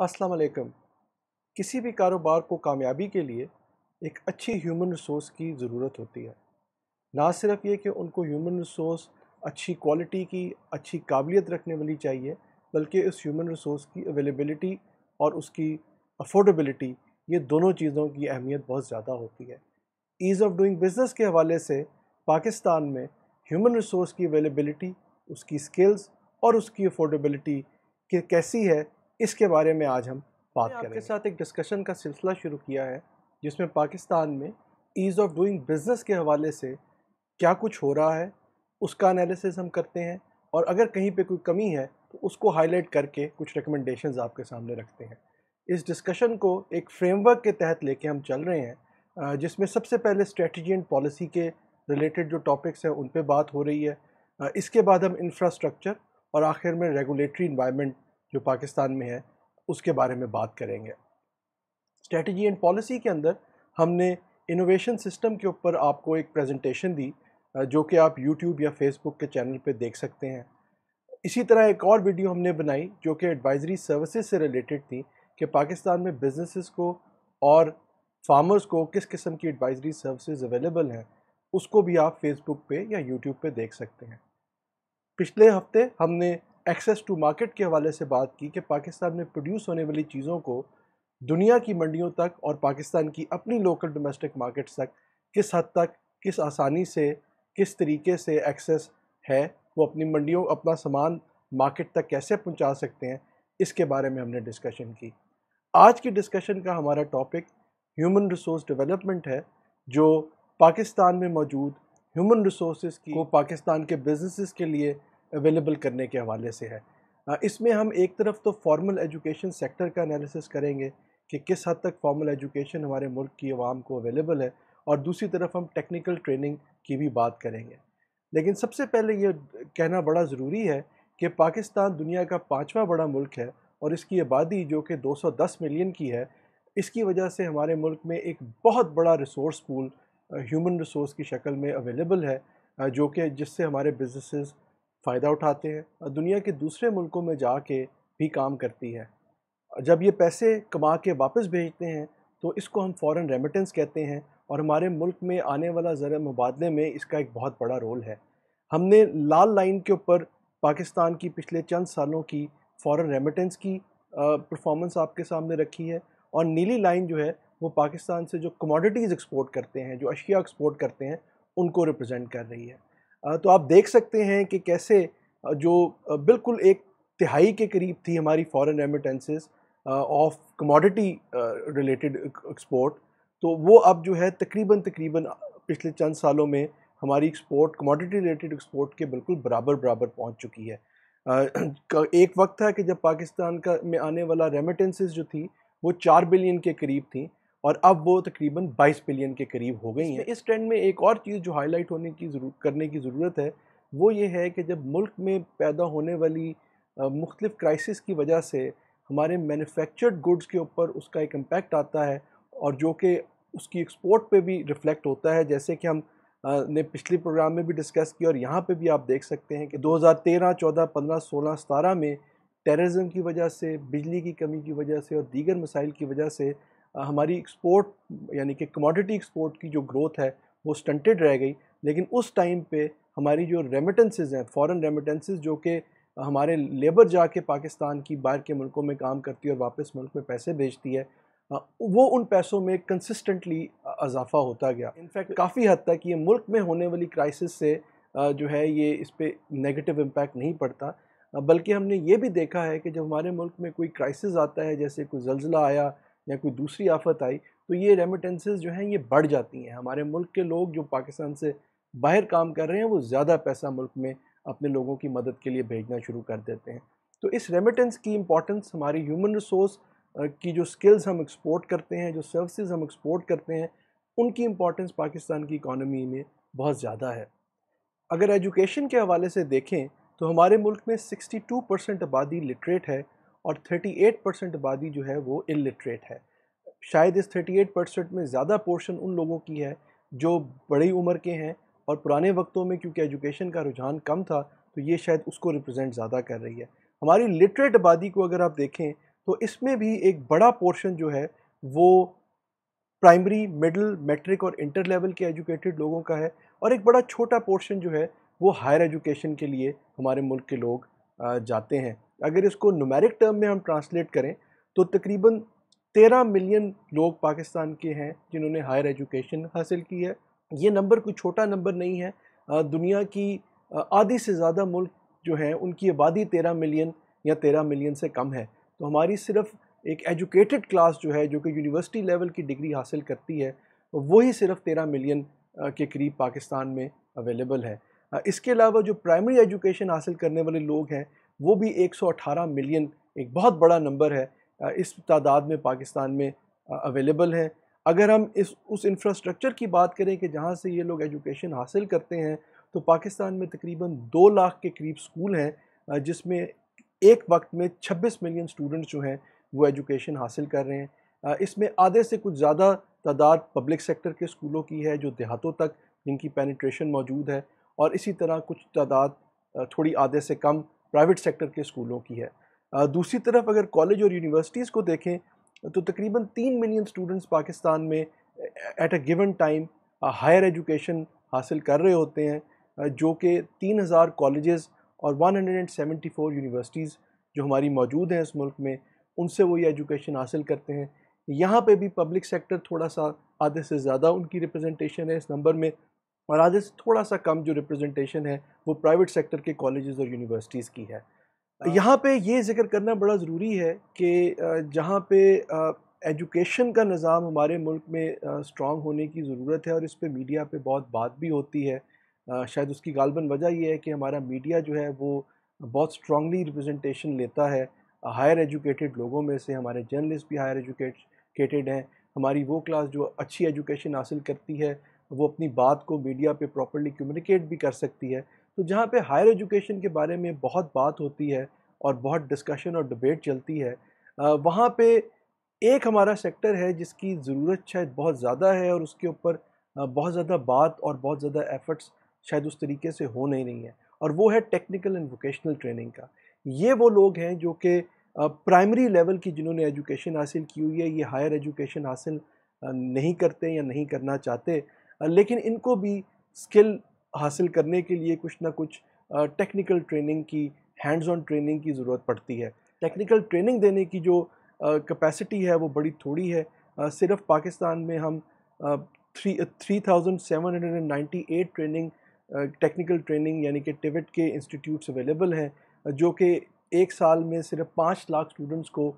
अस्सलाम वालेकुम किसी भी कारोबार को कामयाबी के लिए एक अच्छी ह्यूमन रिसोर्स की ज़रूरत होती है ना सिर्फ ये कि उनको ह्यूमन रिसोर्स अच्छी क्वालिटी की अच्छी काबिलियत रखने वाली चाहिए बल्कि उस ह्यूमन रिसोर्स की अवेलेबिलिटी और उसकी अफोर्डेबिलिटी ये दोनों चीज़ों की अहमियत बहुत ज़्यादा होती है ईज़ ऑफ डूइंग बिज़नेस के हवाले से पाकिस्तान में ह्यूमन रिसोर्स की अवेलेबिलिटी उसकी स्किल्स और उसकी अफोर्डेबिलिटी कैसी है इसके बारे में आज हम बात करेंगे आपके साथ एक डिस्कशन का सिलसिला शुरू किया है जिसमें पाकिस्तान में ईज़ ऑफ डूइंग बिज़नेस के हवाले से क्या कुछ हो रहा है उसका एनालिसिस हम करते हैं और अगर कहीं पे कोई कमी है तो उसको हाईलाइट करके कुछ रिकमेंडेशंस आपके सामने रखते हैं इस डिस्कशन को एक फ्रेमवर्क के तहत लेके हम चल रहे हैं जिसमें सबसे पहले स्ट्रेटजी एंड पॉलिसी के रिलेटेड जो टॉपिक्स हैं उन पर बात हो रही है इसके बाद हम इंफ्रास्ट्रक्चर और आखिर में रेगुलेटरी इन्वायरमेंट जो पाकिस्तान में है उसके बारे में बात करेंगे स्ट्रेटजी एंड पॉलिसी के अंदर हमने इनोवेशन सिस्टम के ऊपर आपको एक प्रेजेंटेशन दी जो कि आप यूट्यूब या फेसबुक के चैनल पर देख सकते हैं इसी तरह एक और वीडियो हमने बनाई जो कि एडवाइजरी सर्विसेज से रिलेटेड थी कि पाकिस्तान में बिजनेसेस को और फार्मर्स को किस किस्म की एडवाइजरी सर्विसेज अवेलेबल हैं उसको भी आप फेसबुक पे या यूट्यूब पे देख सकते हैं पिछले हफ्ते हमने एक्सेस टू मार्केट के हवाले से बात की कि पाकिस्तान में प्रोड्यूस होने वाली चीज़ों को दुनिया की मंडियों तक और पाकिस्तान की अपनी लोकल डोमेस्टिक मार्केट्स तक किस हद तक किस आसानी से किस तरीके से एक्सेस है वो अपनी मंडियों अपना सामान मार्केट तक कैसे पहुंचा सकते हैं इसके बारे में हमने डिस्कशन की आज की डिस्कशन का हमारा टॉपिक ह्यूमन रिसोर्स डेवलपमेंट है जो पाकिस्तान में मौजूद ह्यूमन रिसोर्स की वो पाकिस्तान के बिजनेसिस के लिए अवेलेबल करने के हवाले से है इसमें हम एक तरफ तो फॉर्मल एजुकेशन सेक्टर का एनालिसिस करेंगे कि किस हद तक फॉर्मल एजुकेशन हमारे मुल्क की आवाम को अवेलेबल है और दूसरी तरफ हम टेक्निकल ट्रेनिंग की भी बात करेंगे लेकिन सबसे पहले ये कहना बड़ा ज़रूरी है कि पाकिस्तान दुनिया का पाँचवा बड़ा मुल्क है और इसकी आबादी जो कि 210 मिलियन की है इसकी वजह से हमारे मुल्क में एक बहुत बड़ा रिसोर्स पूल ह्यूमन रिसोर्स की शक्ल में अवेलेबल है जो कि जिससे हमारे बिजनेसेस फ़ायदा उठाते हैं और दुनिया के दूसरे मुल्कों में जा के भी काम करती है जब ये पैसे कमा के वापस भेजते हैं तो इसको हम फॉरेन रेमिटेंस कहते हैं और हमारे मुल्क में आने वाला ज़र मुबादले में इसका एक बहुत बड़ा रोल है हमने लाल लाइन के ऊपर पाकिस्तान की पिछले चंद सालों की फॉरेन रेमिटेंस की परफॉर्मेंस आपके सामने रखी है और नीली लाइन जो है वो पाकिस्तान से जो कमोडिटीज़ एक्सपोर्ट करते हैं जो अशिया एक्सपोर्ट करते हैं उनको रिप्रेजेंट कर रही है तो आप देख सकते हैं कि कैसे जो बिल्कुल एक तिहाई के करीब थी हमारी foreign remittances of commodity related export तो वो अब जो है तकरीबन तकरीबन पिछले चंद सालों में हमारी एक्सपोर्ट कमोडिटी रिलेटेड एक्सपोर्ट के बिल्कुल बराबर बराबर पहुंच चुकी है एक वक्त था कि जब पाकिस्तान का में आने वाला रेमिटेंसेस जो थी वो चार बिलियन के करीब थी और अब वो तकरीबन 22 बिलियन के करीब हो गई हैं इस ट्रेंड में एक और चीज़ जो हाईलाइट होने की ज़रूर करने की ज़रूरत है वो ये है कि जब मुल्क में पैदा होने वाली मुख्तफ क्राइसिस की वजह से हमारे मैन्युफैक्चर्ड गुड्स के ऊपर उसका एक इम्पेक्ट आता है और जो कि उसकी एक्सपोर्ट पे भी रिफ्लेक्ट होता है जैसे कि हम ने पिछले प्रोग्राम में भी डिस्कस किया और यहाँ पे भी आप देख सकते हैं कि 2013, 14, 15, 16, 17 में टेररिज्म की वजह से बिजली की कमी की वजह से और दीगर मसाइल की वजह से हमारी एक्सपोर्ट यानी कि कमोडिटी एक्सपोर्ट की जो ग्रोथ है वो स्टंटेड रह गई लेकिन उस टाइम पे हमारी जो रेमिटेंसेज हैं फॉरेन रेमिटेंसेज जो कि हमारे लेबर जाके पाकिस्तान की बाहर के मुल्कों में काम करती है और वापस मुल्क में पैसे भेजती है वो उन पैसों में कंसिस्टेंटली इजाफा होता गया इनफैक्ट काफ़ी हद तक ये मुल्क में होने वाली क्राइसिस से जो है ये इस पर नेगेटिव इम्पैक्ट नहीं पड़ता बल्कि हमने ये भी देखा है कि जब हमारे मुल्क में कोई क्राइसिस आता है जैसे कोई जल्जला आया या कोई दूसरी आफत आई तो ये रेमिटेंसेज जो हैं ये बढ़ जाती हैं हमारे मुल्क के लोग जो पाकिस्तान से बाहर काम कर रहे हैं वो ज़्यादा पैसा मुल्क में अपने लोगों की मदद के लिए भेजना शुरू कर देते हैं तो इस रेमिटेंस की इम्पोर्टेंस हमारी ह्यूमन रिसोर्स की जो स्किल्स हम एक्सपोर्ट करते हैं जो सर्विसेज हम एक्सपोर्ट करते हैं उनकी इम्पोर्टेंस पाकिस्तान की इकानमी में बहुत ज़्यादा है अगर एजुकेशन के हवाले से देखें तो हमारे मुल्क में 62 परसेंट आबादी लिटरेट है और 38 परसेंट आबादी जो है वो इलिटरेट है शायद इस 38 परसेंट में ज़्यादा पोर्शन उन लोगों की है जो बड़ी उम्र के हैं और पुराने वक्तों में क्योंकि एजुकेशन का रुझान कम था तो ये शायद उसको रिप्रेजेंट ज़्यादा कर रही है हमारी लिटरेट आबादी को अगर आप देखें तो इसमें भी एक बड़ा पोर्शन जो है वो प्राइमरी मिडिल मैट्रिक और इंटर लेवल के एजुकेटेड लोगों का है और एक बड़ा छोटा पोर्शन जो है वो हायर एजुकेशन के लिए हमारे मुल्क के लोग जाते हैं अगर इसको नुमेरिक टर्म में हम ट्रांसलेट करें तो तकरीबन तेरह मिलियन लोग पाकिस्तान के हैं जिन्होंने हायर एजुकेशन हासिल की है ये नंबर कोई छोटा नंबर नहीं है दुनिया की आधी से ज़्यादा मुल्क जो हैं उनकी आबादी तेरह मिलियन या तेरह मिलियन से कम है तो हमारी सिर्फ एक एजुकेटेड क्लास जो है जो कि यूनिवर्सिटी लेवल की डिग्री हासिल करती है वही सिर्फ तेरह मिलियन के करीब पाकिस्तान में अवेलेबल है इसके अलावा जो प्राइमरी एजुकेशन हासिल करने वाले लोग हैं वो भी 118 मिलियन एक बहुत बड़ा नंबर है इस तादाद में पाकिस्तान में अवेलेबल हैं अगर हम इस उस इंफ्रास्ट्रक्चर की बात करें कि जहाँ से ये लोग एजुकेशन हासिल करते हैं तो पाकिस्तान में तकरीबन दो लाख के करीब स्कूल हैं जिसमें एक वक्त में 26 मिलियन स्टूडेंट्स जो हैं वो एजुकेशन हासिल कर रहे हैं इसमें आधे से कुछ ज़्यादा तादाद पब्लिक सेक्टर के स्कूलों की है जो देहातों तक जिनकी पेनिट्रेशन मौजूद है और इसी तरह कुछ तादाद थोड़ी आधे से कम प्राइवेट सेक्टर के स्कूलों की है दूसरी तरफ अगर कॉलेज और यूनिवर्सिटीज़ को देखें तो तकरीबन तीन मिलियन स्टूडेंट्स पाकिस्तान में at a given time higher education हासिल कर रहे होते हैं जो कि तीन हज़ार कॉलेज़ और one hundred and seventy four universities जो हमारी मौजूद हैं इस मुल्क में उनसे वो ये एजुकेशन हासिल करते हैं यहाँ पे भी पब्लिक सेक्टर थोड़ा सा आधे से ज़्यादा उनकी रिप्रेजेंटेशन है इस नंबर में और आधे से थोड़ा सा कम जो रिप्रेजेंटेशन है वो प्राइवेट सेक्टर के कॉलेजेस और यूनिवर्सिटीज़ की है हाँ। यहाँ पे ये जिक्र करना बड़ा ज़रूरी है कि जहाँ पे एजुकेशन का निज़ाम हमारे मुल्क में स्ट्रॉन्ग होने की ज़रूरत है और इस पर मीडिया पर बहुत बात भी होती है शायद उसकी गालबन वजह यह है कि हमारा मीडिया जो है वो बहुत स्ट्रांगली रिप्रेजेंटेशन लेता है हायर एजुकेटेड लोगों में से हमारे जर्नलिस्ट भी हायर एजुकेटेड हैं हमारी वो क्लास जो अच्छी एजुकेशन हासिल करती है वो अपनी बात को मीडिया पे प्रॉपरली कम्युनिकेट भी कर सकती है तो जहाँ पे हायर एजुकेशन के बारे में बहुत बात होती है और बहुत डिस्कशन और डिबेट चलती है वहाँ पे एक हमारा सेक्टर है जिसकी ज़रूरत शायद बहुत ज़्यादा है और उसके ऊपर बहुत ज़्यादा बात और बहुत ज़्यादा एफ़र्ट्स शायद उस तरीके से हो नहीं रही हैं और वो है टेक्निकल एंड वोकेशनल ट्रेनिंग का ये वो लोग हैं जो कि प्राइमरी लेवल की जिन्होंने एजुकेशन हासिल की हुई है ये हायर एजुकेशन हासिल नहीं करते या नहीं करना चाहते लेकिन इनको भी स्किल हासिल करने के लिए कुछ ना कुछ टेक्निकल ट्रेनिंग की हैंड्स ऑन ट्रेनिंग की ज़रूरत पड़ती है टेक्निकल ट्रेनिंग देने की जो कैपेसिटी है वो बड़ी थोड़ी है सिर्फ पाकिस्तान में हम three three thousand seven hundred and ninety eight training technical training यानी कि टिविट के इंस्टीट्यूट्स अवेलेबल हैं जो कि एक साल में सिर्फ पाँच लाख स्टूडेंट्स को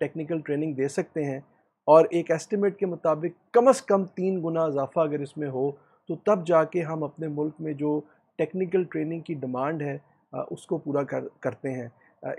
टेक्निकल ट्रेनिंग दे सकते हैं और एक एस्टिमेट के मुताबिक कम अज़ कम तीन गुना इजाफा अगर इसमें हो तो तब जाके हम अपने मुल्क में जो टेक्निकल ट्रेनिंग की डिमांड है उसको पूरा कर करते हैं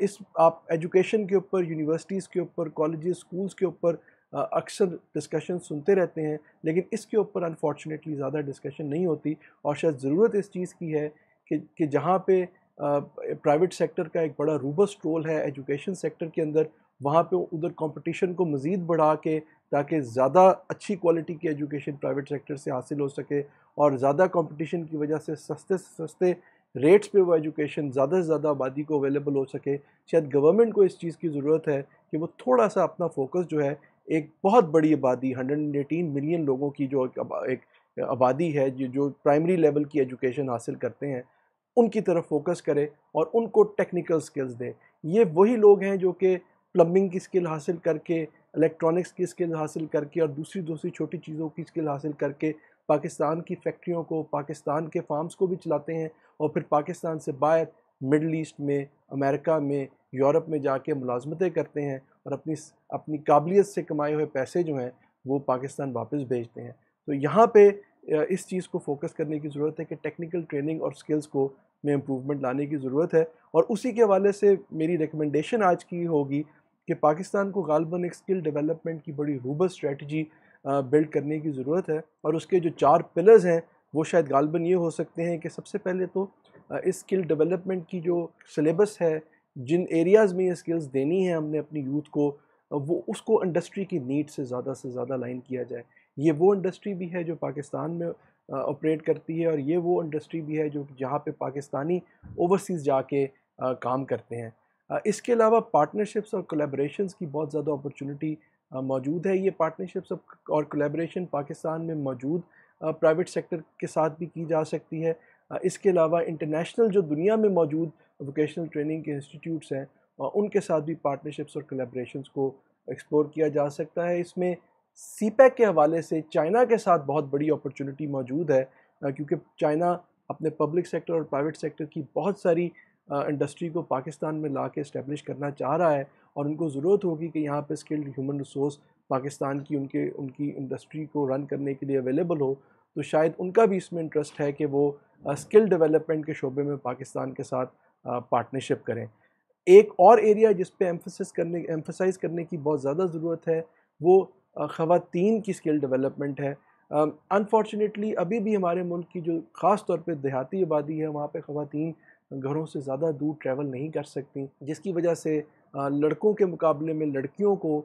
इस आप एजुकेशन के ऊपर यूनिवर्सिटीज़ के ऊपर कॉलेज स्कूल्स के ऊपर अक्सर डिस्कशन सुनते रहते हैं लेकिन इसके ऊपर अनफॉर्चुनेटली ज़्यादा डिस्कशन नहीं होती और शायद ज़रूरत इस चीज़ की है कि कि जहाँ पे प्राइवेट सेक्टर का एक बड़ा रूबस रोल है एजुकेशन सेक्टर के अंदर वहाँ पे उधर कंपटीशन को मज़ीद बढ़ा के ताकि ज़्यादा अच्छी क्वालिटी की एजुकेशन प्राइवेट सेक्टर से हासिल हो सके और ज़्यादा कंपटीशन की वजह से सस्ते से सस्ते रेट्स पे वो एजुकेशन ज़्यादा से ज़्यादा आबादी को अवेलेबल हो सके शायद गवर्नमेंट को इस चीज़ की ज़रूरत है कि वो थोड़ा सा अपना फोकस जो है एक बहुत बड़ी आबादी एटीन मिलियन लोगों की जो एक आबादी है जो जो प्राइमरी लेवल की एजुकेशन हासिल करते हैं उनकी तरफ फोकस करे और उनको टेक्निकल स्किल्स दे ये वही लोग हैं जो कि प्लम्बिंग की स्किल हासिल करके इलेक्ट्रॉनिक्स की स्किल हासिल करके और दूसरी दूसरी छोटी चीज़ों की स्किल हासिल करके पाकिस्तान की फैक्ट्रियों को पाकिस्तान के फार्म्स को भी चलाते हैं और फिर पाकिस्तान से बाहर मिडल ईस्ट में अमेरिका में यूरोप में जाके मुलाजमतें करते हैं और अपनी अपनी काबिलियत से कमाए हुए पैसे जो हैं वो पाकिस्तान वापस भेजते हैं तो यहाँ पे इस चीज़ को फोकस करने की ज़रूरत है कि टेक्निकल ट्रेनिंग और स्किल्स को में इम्प्रूवमेंट लाने की ज़रूरत है और उसी के हवाले से मेरी रिकमेंडेशन आज की होगी कि पाकिस्तान को गालबन एक स्किल डेवलपमेंट की बड़ी रूबल स्ट्रेटजी बिल्ड करने की ज़रूरत है और उसके जो चार पिलर्स हैं वो शायद गालबन ये हो सकते हैं कि सबसे पहले तो इस स्किल डेवलपमेंट की जो सिलेबस है जिन एरियाज़ में ये स्किल्स देनी है हमने अपनी यूथ को वो उसको इंडस्ट्री की नीड से ज़्यादा से ज़्यादा लाइन किया जाए ये वो इंडस्ट्री भी है जो पाकिस्तान में ऑपरेट करती है और ये वो इंडस्ट्री भी है जो जहाँ पे पाकिस्तानी ओवरसीज़ जाके काम करते हैं इसके अलावा पार्टनरशिप्स और कोलेब्रेशंस की बहुत ज़्यादा अपॉर्चुनिटी मौजूद है ये पार्टनरशिप्स और कोलेब्रेशन पाकिस्तान में मौजूद प्राइवेट सेक्टर के साथ भी की जा सकती है इसके अलावा इंटरनेशनल जो दुनिया में मौजूद वोकेशनल ट्रेनिंग के इंस्टीट्यूट्स हैं उनके साथ भी पार्टनरशिप्स और कोलेब्रेशन को एक्सप्लोर किया जा सकता है इसमें सी e के हवाले से चाइना के साथ बहुत बड़ी अपॉर्चुनिटी मौजूद है क्योंकि चाइना अपने पब्लिक सेक्टर और प्राइवेट सेक्टर की बहुत सारी इंडस्ट्री को पाकिस्तान में ला के इस्टेब्लिश करना चाह रहा है और उनको ज़रूरत होगी कि यहाँ पे स्किल्ड ह्यूमन रिसोर्स पाकिस्तान की उनके उनकी इंडस्ट्री को रन करने के लिए अवेलेबल हो तो शायद उनका भी इसमें इंटरेस्ट है कि वो स्किल डेवलपमेंट के शोबे में पाकिस्तान के साथ पार्टनरशिप करें एक और एरिया जिस पे एम्फोसिस करने एम्फोसाइज करने की बहुत ज़्यादा ज़रूरत है वो ख़वातीन की स्किल डेवलपमेंट है अनफॉर्चुनेटली अभी भी हमारे मुल्क की जो ख़ास तौर पे देहाती आबादी है वहाँ पे ख़वातीन घरों से ज़्यादा दूर ट्रैवल नहीं कर सकती जिसकी वजह से लड़कों के मुकाबले में लड़कियों को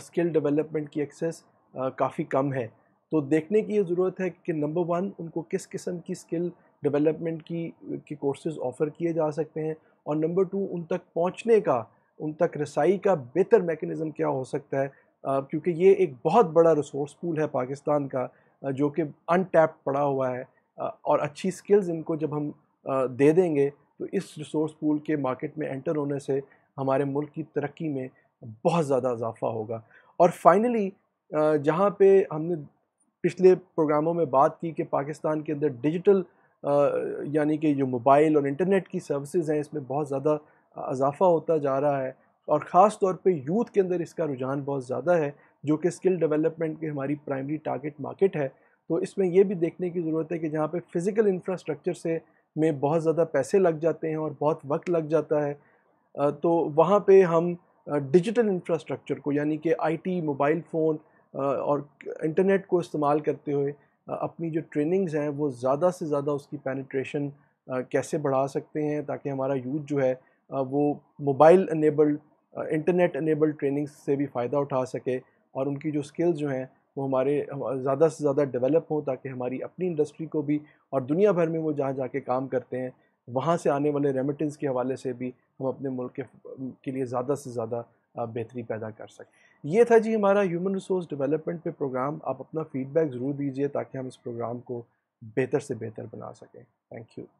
स्किल डेवलपमेंट की एक्सेस काफ़ी कम है तो देखने की ये ज़रूरत है कि नंबर वन उनको किस किस्म की स्किल डेवलपमेंट की के कोर्सेज ऑफ़र किए जा सकते हैं और नंबर टू उन तक पहुंचने का उन तक रसाई का बेहतर मेकनिज़म क्या हो सकता है क्योंकि ये एक बहुत बड़ा रिसोर्स पूल है पाकिस्तान का जो कि अनटैप्ड पड़ा हुआ है और अच्छी स्किल्स इनको जब हम दे देंगे तो इस रिसोर्स पूल के मार्केट में एंटर होने से हमारे मुल्क की तरक्की में बहुत ज़्यादा इजाफा होगा और फाइनली जहाँ पे हमने पिछले प्रोग्रामों में बात की कि पाकिस्तान के अंदर डिजिटल यानी कि जो मोबाइल और इंटरनेट की सर्विसेज हैं इसमें बहुत ज़्यादा इजाफा होता जा रहा है और ख़ास तौर पे यूथ के अंदर इसका रुझान बहुत ज़्यादा है जो कि स्किल डेवलपमेंट की हमारी प्राइमरी टारगेट मार्केट है तो इसमें यह भी देखने की ज़रूरत है कि जहाँ पे फ़िज़िकल इंफ्रास्ट्रक्चर से में बहुत ज़्यादा पैसे लग जाते हैं और बहुत वक्त लग जाता है तो वहाँ पे हम डिजिटल इंफ्रास्ट्रक्चर को यानी कि आईटी मोबाइल फ़ोन और इंटरनेट को इस्तेमाल करते हुए अपनी जो ट्रेनिंग्स हैं वो ज़्यादा से ज़्यादा उसकी पेनिट्रेशन कैसे बढ़ा सकते हैं ताकि हमारा यूथ जो है वो mobile enabled internet enabled trainings से भी फ़ायदा उठा सके और उनकी जो स्किल्स जो हैं वो हमारे ज़्यादा से ज़्यादा डेवलप हों ताकि हमारी अपनी इंडस्ट्री को भी और दुनिया भर में वो जहाँ जाके काम करते हैं वहाँ से आने वाले रेमिटेंस के हवाले से भी हम अपने मुल्क के, के लिए ज़्यादा से ज़्यादा बेहतरी पैदा कर सकें ये था जी हमारा ह्यूमन रिसोर्स डेवलपमेंट पे प्रोग्राम आप अपना फीडबैक ज़रूर दीजिए ताकि हम इस प्रोग्राम को बेहतर से बेहतर बना सकें थैंक यू